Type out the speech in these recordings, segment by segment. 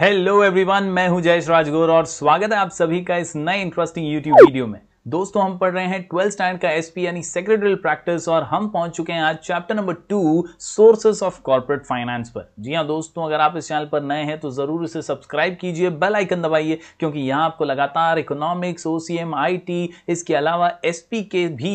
Hello everyone मैं हूं जयेश राजगोर और स्वागत है आप सभी का इस नए इंटरेस्टिंग यूट्यूब वीडियो में दोस्तों हम पढ़ रहे हैं ट्वेल्थ स्टैंड का एसपी यानी सेक्रेटरियल प्रैक्टिस और हम पहुंच चुके हैं आज chapter number two sources of corporate finance पर जी हाँ दोस्तों अगर आप इस चैनल पर नए हैं तो जरूर इसे सब्सक्राइब कीजिए बेल आइकन दबाइए क्योंकि यहां आपको लगातार इकोनॉमिक्स ओसीएम आईटी इसके अलावा एस के भी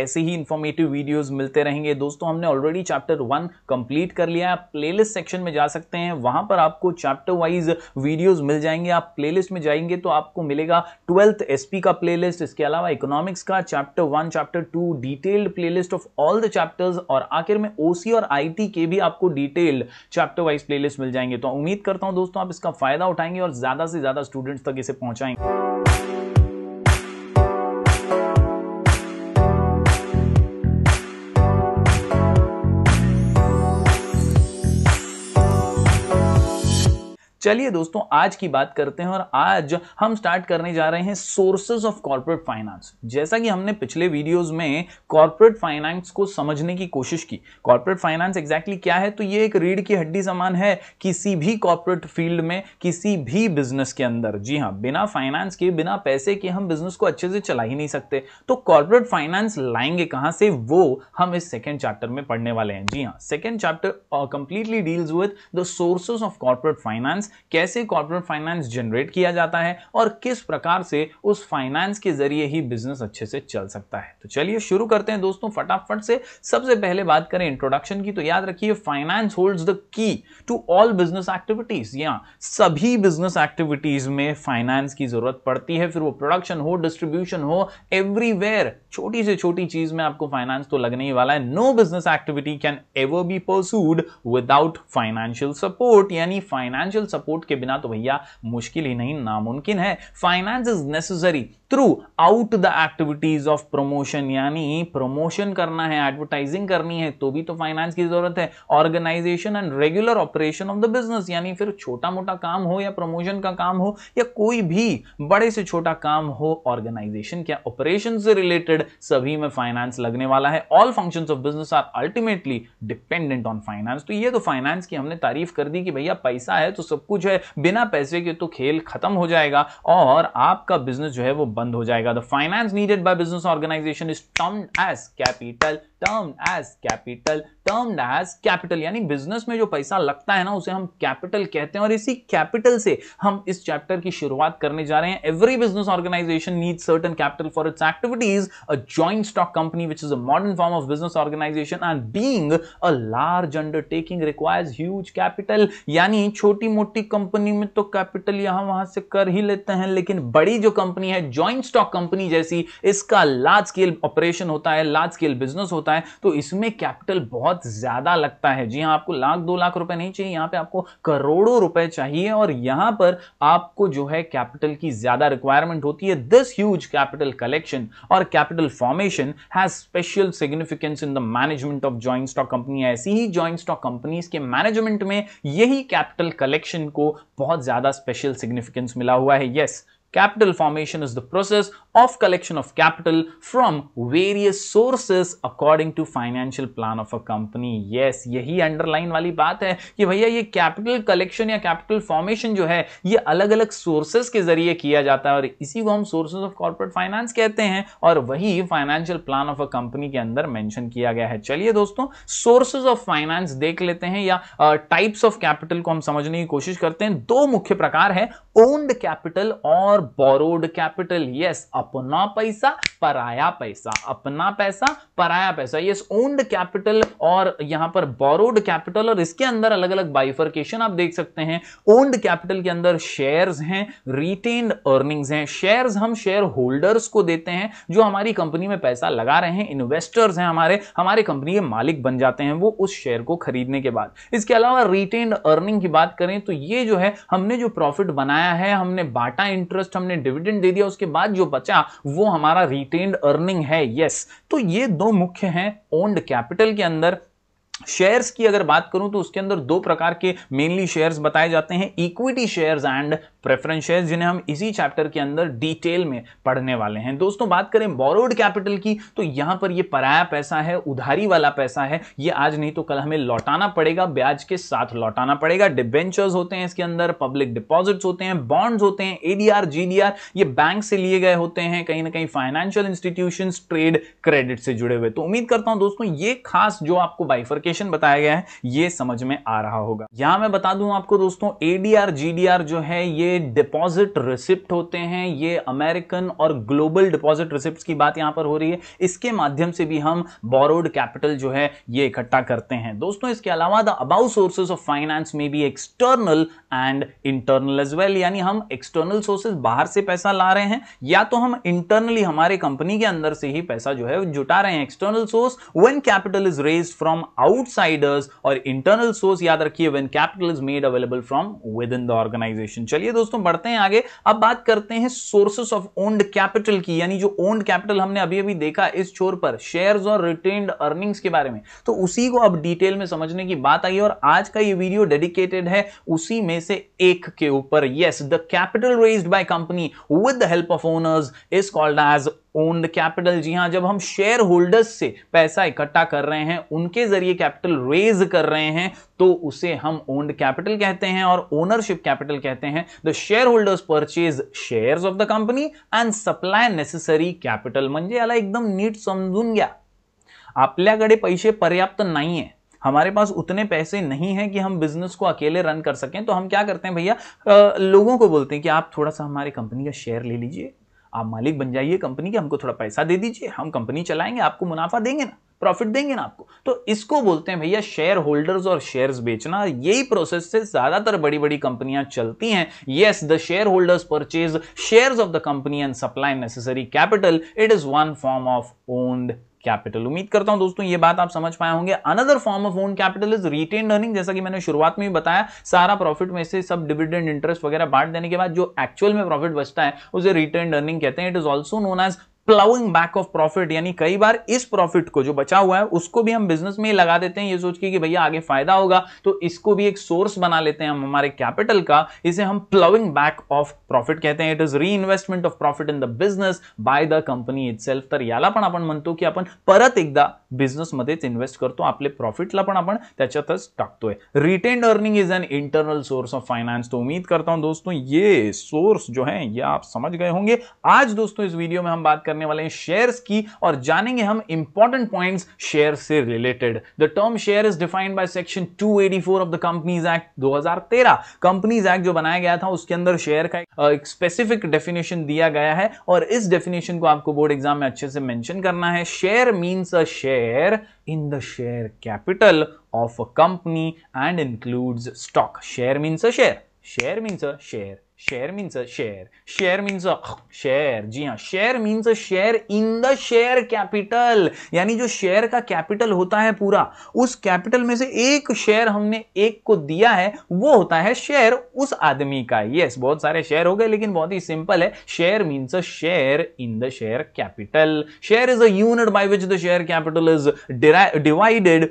ऐसे ही इंफॉर्मेटिव वीडियोज मिलते रहेंगे दोस्तों हमने ऑलरेडी चैप्टर वन कंप्लीट कर लिया आप प्ले सेक्शन में जा सकते हैं वहां पर आपको चैप्टर वाइज वीडियोज मिल जाएंगे आप प्ले में जाएंगे तो आपको मिलेगा ट्वेल्थ एस का प्ले इसके अलावा इकोनॉमिक्स का chapter one chapter two detailed playlist of all the chapters और आखिर में ओसी और आईटी के भी आपको डिटेल्ड चैप्टर वाइज प्लेलिस्ट मिल जाएंगे तो उम्मीद करता हूं दोस्तों आप इसका फायदा उठाएंगे और ज्यादा से ज्यादा स्टूडेंट्स तक इसे पहुंचाएंगे चलिए दोस्तों आज की बात करते हैं और आज हम स्टार्ट करने जा रहे हैं सोर्सेज ऑफ कॉर्पोरेट फाइनेंस जैसा कि हमने पिछले वीडियोस में कॉर्पोरेट फाइनेंस को समझने की कोशिश की कॉर्पोरेट फाइनेंस एग्जैक्टली क्या है तो ये एक रीढ़ की हड्डी समान है किसी भी कॉर्पोरेट फील्ड में किसी भी बिजनेस के अंदर जी हाँ बिना फाइनेंस के बिना पैसे के हम बिजनेस को अच्छे से चला ही नहीं सकते तो कॉर्पोरेट फाइनेंस लाएंगे कहां से वो हम इस सेकेंड चैप्टर में पढ़ने वाले हैं जी हाँ second chapter completely deals with the sources of corporate finance कैसे कॉर्पोरेट फाइनेंस जनरेट किया जाता है और किस प्रकार से उस फाइनेंस के जरिए ही बिजनेस अच्छे से चल सकता है तो चलिए शुरू करते हैं दोस्तों फटाफट से सबसे पहले बात करें इंट्रोडक्शन की तो याद रखिए finance holds the key to all business activities या सभी बिजनेस एक्टिविटीज में फाइनेंस की जरूरत पड़ती है फिर वो प्रोडक्शन हो डिस्ट्रीब्यूशन हो एवरीवेयर छोटी से छोटी चीज में आपको फाइनेंस तो लगने ही वाला है no business activity can ever be pursued without financial support यानी फाइनेंशियल सपोर्ट सपोर्ट के बिना तो भैया मुश्किल ही नहीं नामुमकिन है finance is necessary throughout the activities of promotion यानी प्रमोशन करना है एडवर्टाइजिंग करनी है तो भी तो फाइनेंस की जरूरत है organisation and regular operation of the business यानी फिर छोटा मोटा काम हो या प्रमोशन का काम हो या कोई भी बड़े से छोटा काम हो ऑर्गेनाइजेशन क्या ऑपरेशन से रिलेटेड सभी में फाइनेंस लगने वाला है all function of business are ultimately dependent on finance तो ये तो फाइनेंस की हमने तारीफ कर दी कि भैया पैसा है तो सब कुछ जो है बिना पैसे के तो खेल खत्म हो जाएगा और आपका बिजनेस जो है वो बंद हो जाएगा the finance needed by business organisation is term as capital term as capital termed as capital यानी बिजनेस में जो पैसा लगता है ना उसे हम कैपिटल कहते हैं और इसी कैपिटल से हम इस चैप्टर की शुरुआत करने जा रहे हैं every business organisation need certain capital for its activities a joint stock company which is a modern form of business organisation and being a large undertaking requires huge capital यानी छोटी मोटी कंपनी में तो कैपिटल यहां वहां से कर ही लेते हैं लेकिन बड़ी जो कंपनी है ज्वाइंट स्टॉक कंपनी जैसी इसका लार्ज स्केल ऑपरेशन होता है लार्ज स्केल बिजनेस होता है तो इसमें कैपिटल बहुत बहुत ज्यादा लगता है जी हाँ आपको लाख दो लाख रुपए नहीं चाहिए यहाँ पे आपको करोड़ों रुपए चाहिए और यहाँ पर आपको जो है कैपिटल की ज्यादा रिक्वायरमेंट होती है दिस ह्यूज कैपिटल कलेक्शन और capital formation has special significance in the management of joint stock company ऐसी ही ज्वाइंट स्टॉक कंपनीज के मैनेजमेंट में यही कैपिटल कलेक्शन को बहुत ज्यादा स्पेशल सिग्निफिकेंस मिला हुआ है yes yes, capital formation is the process of collection of capital from various sources according to financial plan of a company Yes, यही अंडरलाइन वाली बात है कि भैया ये कैपिटल कलेक्शन या कैपिटल फॉर्मेशन जो है ये अलग अलग सोर्सेस के जरिए किया जाता है और इसी को हम सोर्सेज ऑफ कॉर्पोरेट फाइनेंस कहते हैं और वही financial plan of a company के अंदर मेंशन किया गया है चलिए दोस्तों सोर्सेज ऑफ फाइनेंस देख लेते हैं या टाइप्स ऑफ कैपिटल को हम समझने की कोशिश करते हैं दो मुख्य प्रकार है ओन्ड कैपिटल और और बोरोड कैपिटल यस अपना पैसा पराया पैसा अपना पैसा पराया पैसा यस ओन्ड कैपिटल और यहां पर बोरोड कैपिटल और इसके अंदर अलग अलग बाइफर्केशन आप देख सकते हैं ओन्ड कैपिटल के अंदर शेयर्स हैं रिटेन्ड अर्निंग्स हैं शेयर्स हम शेयर होल्डर्स को देते हैं जो हमारी कंपनी में पैसा लगा रहे हैं इन्वेस्टर्स हैं हमारे हमारे कंपनी के मालिक बन जाते हैं वो उस शेयर को खरीदने के बाद इसके अलावा रिटेन्ड अर्निंग की बात करें तो ये जो है हमने जो प्रॉफिट बनाया है हमने बाटा इंटरेस्ट इंटरेस्ट हमने डिविडेंड दे दिया उसके बाद जो बचा वो हमारा रिटेन्ड अर्निंग है यस तो ये दो मुख्य हैं ओन्ड कैपिटल के अंदर शेयर्स की अगर बात करूं तो उसके अंदर दो प्रकार के मेनली शेयर्स बताए जाते हैं equity shares and preference shares जिन्हें हम इसी चैप्टर के अंदर डिटेल में पढ़ने वाले हैं दोस्तों बात करें बोरोड कैपिटल की तो यहां पर ये पराया पैसा है उधारी वाला पैसा है ये आज नहीं तो कल हमें लौटाना पड़ेगा ब्याज के साथ लौटाना पड़ेगा डिबेंचर्स होते हैं इसके अंदर पब्लिक डिपॉजिट्स होते हैं बॉन्ड्स होते हैं एडीआर जीडीआर ये बैंक से लिए गए होते हैं कहीं ना कहीं फाइनेंशियल इंस्टीट्यूशन ट्रेड क्रेडिट से जुड़े हुए तो उम्मीद करता हूं दोस्तों ये खास जो आपको बाइफर के एप्लीकेशन बताया गया है ये समझ में आ रहा होगा यहां मैं बता दूं आपको दोस्तों एडीआर जीडीआर जो है ये डिपॉजिट रिसिप्ट होते हैं ये अमेरिकन और ग्लोबल डिपॉजिट रिसिप्ट की बात यहां पर हो रही है इसके माध्यम से भी हम बोरोड कैपिटल जो है ये इकट्ठा करते हैं दोस्तों इसके अलावा the above sources of finance में भी external and internal as well यानी हम एक्सटर्नल सोर्सेज बाहर से पैसा ला रहे हैं या तो हम इंटरनली हमारे कंपनी के अंदर से ही पैसा जो है जुटा रहे हैं external source when capital is raise from out outsiders और इंटरनल सोर्स याद रखिए when capital is made available from within the organisation चलिए दोस्तों बढ़ते हैं आगे अब बात करते हैं सोर्सेस ऑफ ओन्ड कैपिटल की यानी जो ओन्ड कैपिटल हमने अभी अभी देखा इस छोर पर शेयर और रिटेन अर्निंग्स के बारे में तो उसी को अब डिटेल में समझने की बात आई और आज का ये वीडियो डेडिकेटेड है उसी में से एक के ऊपर yes the capital raised by company with the help of owners is called as owned capital जी हाँ जब हम शेयर होल्डर्स से पैसा इकट्ठा कर रहे हैं उनके जरिए कैपिटल रेज कर रहे हैं तो उसे हम ओन्ड कैपिटल कहते हैं और ओनरशिप कैपिटल कहते हैं the share holders purchase share of the company and supply necessary capital मे ये एकदम नीट समजून गया आपल्याकडे पैसे पर्याप्त नहीं है हमारे पास उतने पैसे नहीं है कि हम बिजनेस को अकेले रन कर सकें तो हम क्या करते हैं भैया लोगों को बोलते हैं कि आप थोड़ा सा हमारी कंपनी का शेयर ले लीजिए आप मालिक बन जाइए कंपनी के हमको थोड़ा पैसा दे दीजिए हम कंपनी चलाएंगे आपको मुनाफा देंगे ना प्रॉफिट देंगे ना आपको तो इसको बोलते हैं भैया शेयर होल्डर्स और शेयर्स बेचना यही प्रोसेस से ज्यादातर बड़ी बड़ी कंपनियां चलती हैं yes the share holders purchase share of the company and supply necessary capital it is one form of owned capital उम्मीद करता हूं दोस्तों ये बात आप समझ पाए होंगे another form of own capital is retain earning जैसा कि मैंने शुरुआत में भी बताया सारा प्रॉफिट में से सब डिविडेंड इंटरेस्ट वगैरह बांट देने के बाद जो एक्चुअल में प्रॉफिट बचता है उसे रिटेन अर्निंग कहते हैं it is also known as ploughing back of profit यानी कई बार इस प्रॉफिट को जो बचा हुआ है उसको भी हम बिजनेस में ही लगा देते हैं ये सोच के कि भैया आगे फायदा होगा तो इसको भी एक सोर्स बना लेते हैं हम हमारे कैपिटल का इसे हम प्लाउंग बैक ऑफ प्रॉफिट कहते हैं it is reinvestment of profit in the business by the company itself तर याला पण आपण म्हणतो की आपण परत एकदा बिझनेसमध्येच इन्व्हेस्ट करतो आपले प्रॉफिटला पण आपण त्याच्यातच टाकतोय retained earning is an internal source of finance तो उम्मीद करता हूं दोस्तों ये सोर्स जो है ये आप समझ गए होंगे आज दोस्तों इस वीडियो में हम बात करने करने वाले हैं शेयर्स की और जानेंगे हम इंपॉर्टेंट पॉइंट्स शेयर से related the term share is defined by section 284 of the companies act 2013 companies act जो बनाया गया था उसके अंदर शेयर का एक स्पेसिफिक डेफिनेशन दिया गया है और इस डेफिनेशन को आपको बोर्ड एग्जाम में अच्छे से मेंशन करना है share means a share in the share capital of a company and includes stock share means a share share means a share share means a share share means a share जी हाँ share means a share in the share capital यानी जो share का capital होता है पूरा उस capital में से एक शेयर हमने एक को दिया है वो होता है शेयर उस आदमी का यस yes, बहुत सारे शेयर हो गए लेकिन बहुत ही सिंपल है share means a share in the share capital share is a unit by which the share capital is divided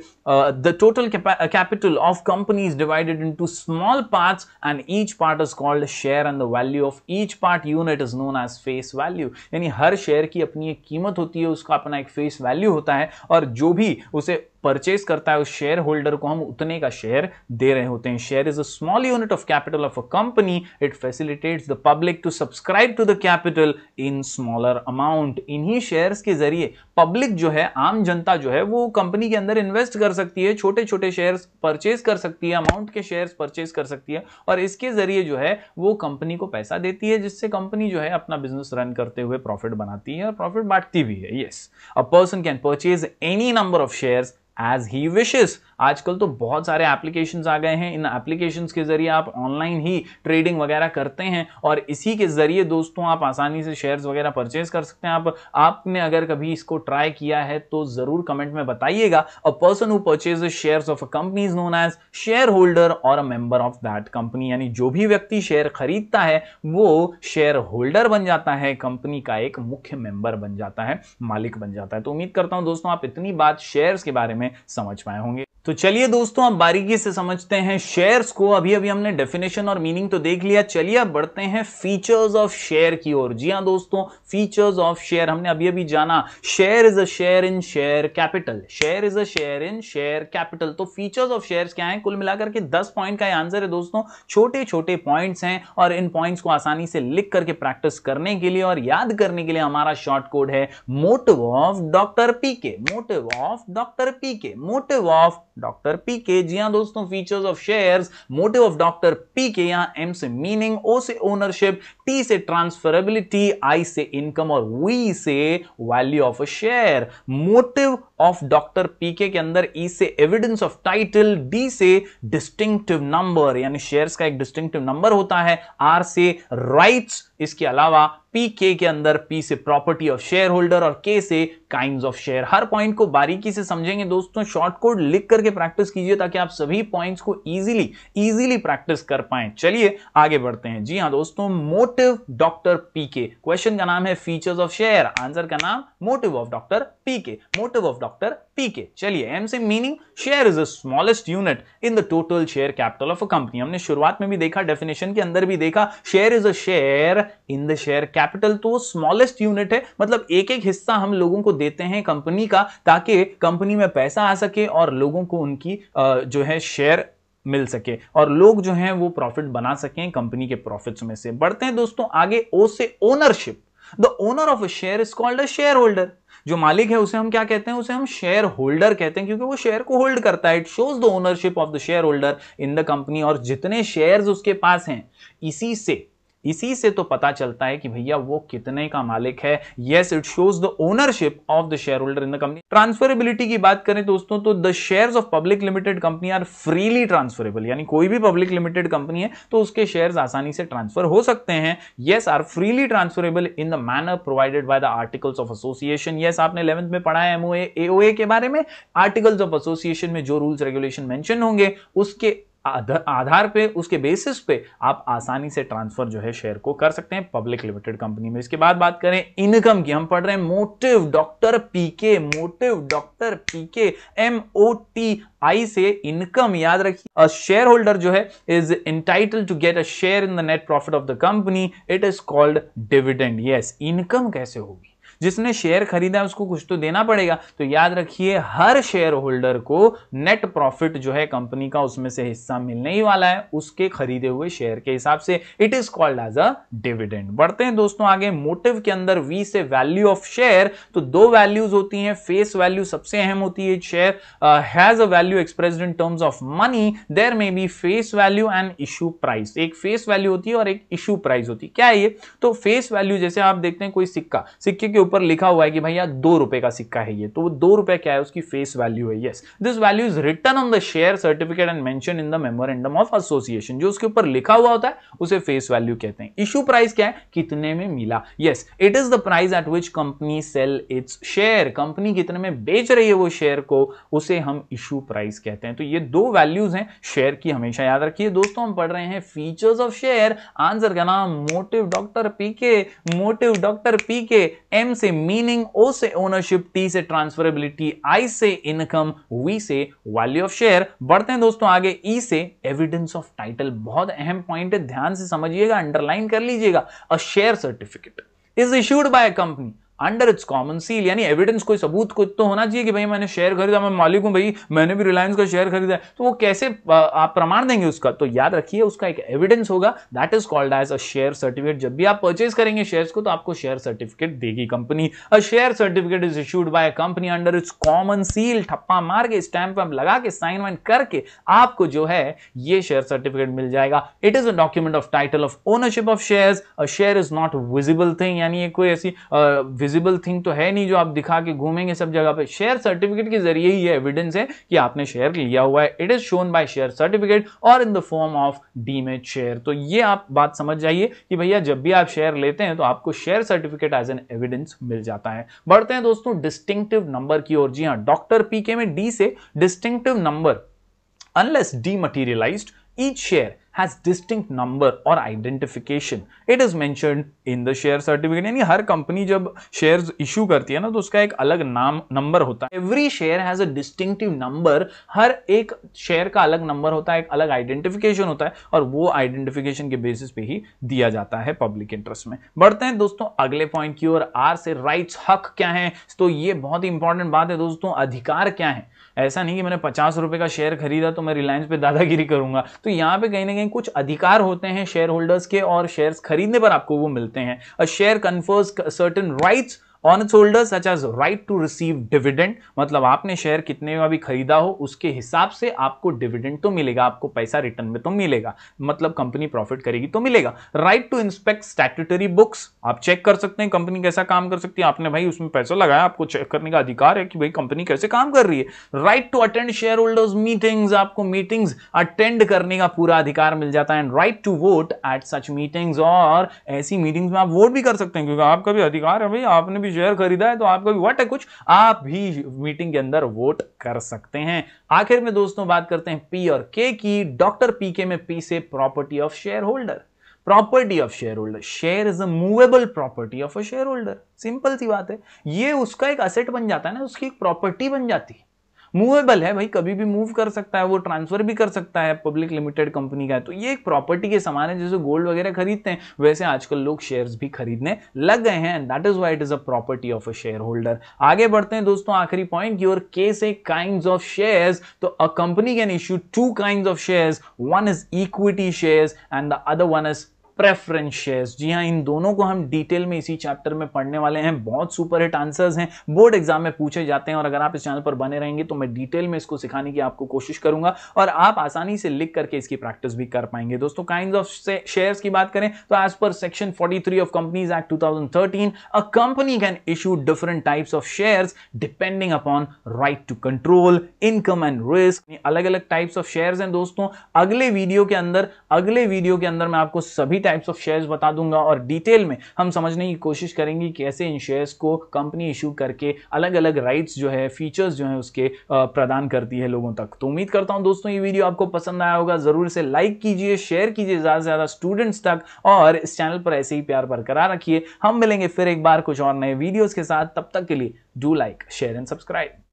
the total capital of company is divided into small part and each part is called share share and the value of each part unit is known as face value यानी हर share की अपनी एक कीमत होती है उसका अपना एक फेस वैल्यू होता है और जो भी उसे परचेज करता है उस शेयर होल्डर को हम उतने का शेयर दे रहे होते हैं share is a small unit of capital of a company it facilitates the public to subscribe to the capital in smaller amount इन्हीं शेयर्स के जरिए पब्लिक जो है आम जनता जो है वो कंपनी के अंदर इन्वेस्ट कर सकती है छोटे छोटे शेयर परचेज कर सकती है अमाउंट के शेयर परचेज कर सकती है और इसके जरिए जो है वो कंपनी को पैसा देती है जिससे कंपनी जो है अपना बिजनेस रन करते हुए प्रॉफिट बनाती है और प्रॉफिट बांटती भी है yes a person can purchase any number of shares as he wishes. आजकल तो बहुत सारे एप्लीकेशंस आ गए हैं इन एप्लीकेशंस के जरिए आप ऑनलाइन ही ट्रेडिंग वगैरह करते हैं और इसी के जरिए दोस्तों आप आसानी से शेयर्स वगैरह परचेज कर सकते हैं आप आपने अगर कभी इसको ट्राई किया है तो जरूर कमेंट में बताइएगा a person who purchase share of a company is known as share holder और a member of that company यानी जो भी व्यक्ति शेयर खरीदता है वो शेयर होल्डर बन जाता है कंपनी का एक मुख्य मेंबर बन जाता है मालिक बन जाता है तो उम्मीद करता हूं दोस्तों आप इतनी बात शेयर्स के बारे में समझ पाए होंगे तो चलिए दोस्तों अब बारीकी से समझते हैं शेयर्स को अभी अभी हमने डेफिनेशन और मीनिंग तो देख लिया चलिए अब बढ़ते हैं फीचर्स ऑफ शेयर की ओर जी हाँ दोस्तों फीचर्स ऑफ शेयर हमने अभी अभी जाना share is a share in share capital share is a share in share capital तो फीचर्स ऑफ शेयर क्या है कुल मिलाकर के दस पॉइंट का आंसर है दोस्तों छोटे छोटे पॉइंट हैं और इन पॉइंट्स को आसानी से लिख करके प्रैक्टिस करने के लिए और याद करने के लिए हमारा शॉर्ट कोड है motive of doctor P K motive of doctor P K motive of doctor P K जी हाँ दोस्तों features of shares motive of doctor P K यहाँ एम से मीनिंग ओ से ओनरशिप टी से ट्रांसफरेबिलिटी आई से income और V से value of a share motive of doctor PK के अंदर ई e से एविडेंस ऑफ टाइटल डी से डिस्टिंक्टिव नंबर यानी शेयर्स का एक डिस्टिंक्टिव नंबर होता है आर से राइट्स इसके अलावा पी के के अंदर पी से प्रॉपर्टी ऑफ शेयर होल्डर और के से काइंड ऑफ शेयर हर पॉइंट को बारीकी से समझेंगे दोस्तों शॉर्ट कोड लिख करके प्रैक्टिस कीजिए ताकि आप सभी पॉइंट्स को इजीली इजीली प्रैक्टिस कर पाए चलिए आगे बढ़ते हैं जी हाँ दोस्तों motive doctor P K question का नाम है फीचर्स ऑफ शेयर आंसर का नाम motive of doctor P K motive of doctor P K चलिए एम से meaning share is the smallest unit in the total share capital of a company हमने शुरुआत में भी देखा डेफिनेशन के अंदर भी देखा share is a share in the share capital तो स्मॉलेस्ट यूनिट है मतलब एक एक हिस्सा हम लोगों को देते हैं कंपनी का ताकि कंपनी में पैसा आ सके और लोगों को उनकी जो है शेयर मिल सके और लोग जो हैं वो प्रॉफिट बना सकें कंपनी के प्रॉफिट्स में से बढ़ते हैं दोस्तों आगे ओ से ownership the owner of a share is called a share holder जो मालिक है उसे हम क्या कहते हैं उसे हम शेयर होल्डर कहते हैं क्योंकि वो शेयर को होल्ड करता है it shows the ownership of the share holder in the company और जितने शेयर्स उसके पास हैं इसी से इसी से तो पता चलता है कि भैया वो कितने का मालिक है yes it shows the ownership of the share holder in the company transferability की बात करें दोस्तों तो the shares of public limited company are freely transferable यानी कोई भी पब्लिक लिमिटेड कंपनी है तो उसके शेयर्स आसानी से ट्रांसफर हो सकते हैं yes are freely transferable in the manner provided by the articles of association yes आपने इलेवंथ में पढ़ा है एमओ एओए के बारे में आर्टिकल्स ऑफ एसोसिएशन में जो रूल्स रेगुलेशन मेंशन होंगे उसके आधार पे उसके बेसिस पे आप आसानी से ट्रांसफर जो है शेयर को कर सकते हैं पब्लिक लिमिटेड कंपनी में इसके बाद बात करें इनकम की हम पढ़ रहे हैं motive doctor PK motive doctor PK M O T I से इनकम याद रखिए अ शेयर होल्डर जो है is entitled to get a share in the net profit of the company it is called dividend yes income कैसे होगी जिसने share खरीदा उसको कुछ तो देना पड़ेगा तो याद रखिए हर शेयर होल्डर को नेट प्रॉफिट जो है कंपनी का उसमें से हिस्सा मिलने ही वाला है उसके खरीदे हुए शेयर के हिसाब से it is called as a dividend बढ़ते हैं दोस्तों आगे मोटिव के अंदर वी से वैल्यू ऑफ शेयर तो दो वैल्यूज होती हैं फेस वैल्यू सबसे अहम होती है share has a value express in terms of money there may be face value and issue price एक फेस वैल्यू uh, होती है और एक इशू प्राइस होती है क्या है ये तो फेस वैल्यू जैसे आप देखते हैं कोई सिक्का सिक्के के ऊपर लिखा हुआ है कि भैया दो रुपए का सिक्का है ये तो वो दो रुपए क्या है उसकी फेस वैल्यू है yes this value is return on the share certificate and mention in the memorandum of association जो उसके ऊपर लिखा हुआ होता है उसे फेस वैल्यू कहते हैं इश्यू प्राइस क्या है कितने में मिला yes it is the price at which company sell its share company कितने में बेच रही है वो शेयर को उसे हम इशू प्राइस कहते हैं तो ये दो वैल्यूज हैं शेयर की हमेशा याद रखिए दोस्तों हम पढ़ रहे हैं फीचर्स ऑफ शेयर आंसर का नाम motive doctor PK motive doctor PK M से मीनिंग ओ से ओनरशिप टी से ट्रांसफरेबिलिटी आई से इनकम वी से वैल्यू ऑफ शेयर बढ़ते हैं दोस्तों आगे ई e से एविडेंस ऑफ टाइटल बहुत अहम पॉइंट है ध्यान से समझिएगा अंडरलाइन कर लीजिएगा a share certificate is issued by a company under its common seal यानी एविडेंस कोई सबूत कुछ तो होना चाहिए कि भाई मैंने शेयर खरीदा मैं मालिक हूं भाई मैंने भी रिलायंस का शेयर खरीदा तो वो कैसे आप प्रमाण देंगे उसका तो याद रखिए उसका एक एविडेंस होगा that is called as a share certificate जब भी आप परचेज करेंगे शेयर्स को तो आपको शेयर सर्टिफिकेट देगी company a share certificate is issued by company under its common seal ठप्पा मार के स्टैंप वैम्प लगा के साइन वाइन करके आपको जो है ये शेयर सर्टिफिकेट मिल जाएगा it is a document of title of ownership of share a share is not visible thing यानी कोई ऐसी uh, विजिबल थिंग तो है नहीं जो आप दिखा के घूमेंगे सब जगह पे शेयर सर्टिफिकेट के जरिए ही एविडेंस है कि आपने शेयर लिया हुआ है it is shown by share certificate और in the form of demat share तो ये आप बात समझ जाइए कि भैया जब भी आप शेयर लेते हैं तो आपको share certificate as an evidence मिल जाता है बढ़ते हैं दोस्तों डिस्टिंक्टिव नंबर की ओर जी हाँ डॉक्टर पीके में डी से distinctive number unless dematerialise each share has distinct number or identification. It is mentioned in the share certificate. यानी हर कंपनी जब shares issue करती है ना तो उसका एक अलग नाम नंबर होता है Every share has a distinctive number. हर एक share का अलग नंबर होता है एक अलग identification होता है और वो identification के basis पे ही दिया जाता है public interest में बढ़ते हैं दोस्तों अगले पॉइंट की ओर आर से राइट्स हक क्या है तो ये बहुत इंपॉर्टेंट बात है दोस्तों अधिकार क्या है ऐसा नहीं कि मैंने पचास रुपए का शेयर खरीदा तो मैं रिलायंस पे दादागिरी करूंगा तो यहाँ पे कहीं ना कहीं हैं कुछ अधिकार होते हैं शेयर होल्डर्स के और शेयर्स खरीदने पर आपको वो मिलते हैं a share confers certain rights on its holder such as right to receive dividend मतलब आपने शेयर कितने का भी खरीदा हो उसके हिसाब से आपको डिविडेंड तो मिलेगा आपको पैसा रिटर्न में तो मिलेगा मतलब कंपनी प्रॉफिट करेगी तो मिलेगा right to inspect statutory books आप चेक कर सकते हैं कंपनी कैसा काम कर सकती है आपने भाई उसमें पैसा लगाया आपको चेक करने का अधिकार है कि भाई कंपनी कैसे काम कर रही है right to attend share holders meetings आपको मीटिंग्स अटेंड करने का पूरा अधिकार मिल जाता है and right to vote at such meetings और ऐसी मीटिंग्स में आप वोट भी कर सकते हैं क्योंकि आपका भी अधिकार है भाई आपने भी भी शेयर खरीदा है तो आपका भी वट है कुछ आप भी मीटिंग के अंदर वोट कर सकते हैं आखिर में दोस्तों बात करते हैं पी और के की डॉक्टर पी के में पी से property of share holder property of share holder share is a movable property of a share holder simple सी बात है ये उसका एक असेट बन जाता है ना उसकी एक प्रॉपर्टी बन जाती है मूवेबल है भाई कभी भी मूव कर सकता है वो ट्रांसफर भी कर सकता है पब्लिक लिमिटेड कंपनी का है तो ये एक प्रॉपर्टी के समान है जैसे गोल्ड वगैरह खरीदते हैं वैसे आजकल लोग शेयर्स भी खरीदने लग गए हैं and that is why it is a property of a share holder आगे बढ़ते हैं दोस्तों आखिरी पॉइंट की ओर के काइंड ऑफ शेयर तो a company can issue two kind of share one is equity share and the other one is preference shares जी हाँ इन दोनों को हम डिटेल में इसी चैप्टर में पढ़ने वाले हैं बहुत सुपर हिट आंसर्स हैं बोर्ड एग्जाम में पूछे जाते हैं और अगर आप इस चैनल पर बने रहेंगे तो मैं डिटेल में इसको सिखाने की आपको कोशिश करूंगा और आप आसानी से लिख करके इसकी प्रैक्टिस भी कर पाएंगे दोस्तों काइंड ऑफ शेयर्स की बात करें तो as per section forty of companies act two a company can issue different types of share depending upon right to control income and risk अलग अलग टाइप्स ऑफ शेयर हैं दोस्तों अगले वीडियो के अंदर अगले वीडियो के अंदर मैं आपको सभी टाइप्स ऑफ शेयर्स बता दूंगा और डिटेल में हम समझने की कोशिश करेंगे कि ऐसे इन शेयर्स को कंपनी इशू करके अलग अलग राइट्स जो है फीचर्स जो है उसके प्रदान करती है लोगों तक तो उम्मीद करता हूँ दोस्तों ये वीडियो आपको पसंद आया होगा ज़रूर इसे लाइक कीजिए शेयर कीजिए ज़्यादा से ज़्यादा स्टूडेंट्स तक और इस चैनल पर ऐसे ही प्यार बरकरार रखिए हम मिलेंगे फिर एक बार कुछ और नए वीडियोज़ के साथ तब तक के लिए do like share and subscribe